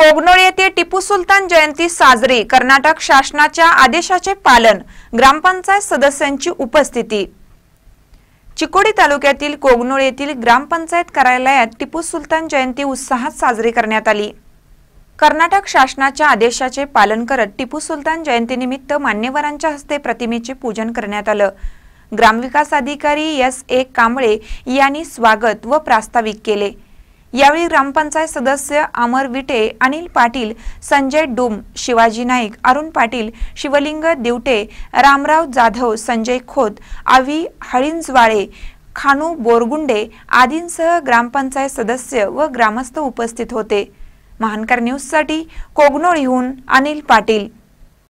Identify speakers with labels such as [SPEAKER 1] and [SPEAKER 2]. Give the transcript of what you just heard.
[SPEAKER 1] पोगनोळ येथे टिपू सुलतान जयंती साजरी कर्नाटक शासनाच्या आदेशाचे पालन ग्रामपंचायत सदस्यांची उपस्थिती चिकोडी तालुक्यातील कोगनोळ येथील ग्रामपंचायत कार्यालयात टिपू सुलतान जयंती उत्साहात साजरी करण्यात आली कर्नाटक शासनाच्या आदेशाचे पालन करत टिपू सुलतान जयंतीनिमित्त मान्यवरांच्या हस्ते प्रतिमेचे पूजन करण्यात आलं ग्रामविकास अधिकारी एस ए कांबळे यांनी स्वागत व प्रास्ताविक केले यावेळी ग्रामपंचायत सदस्य अमर विटे अनिल पाटील संजय डूम, शिवाजी नाईक अरुण पाटील शिवलिंग दिवटे रामराव जाधव संजय खोत आवी हळिंजवाळे खानू बोरगुंडे आदींसह ग्रामपंचायत सदस्य व ग्रामस्थ उपस्थित होते महानकर न्यूजसाठी कोगनोळीहून अनिल पाटील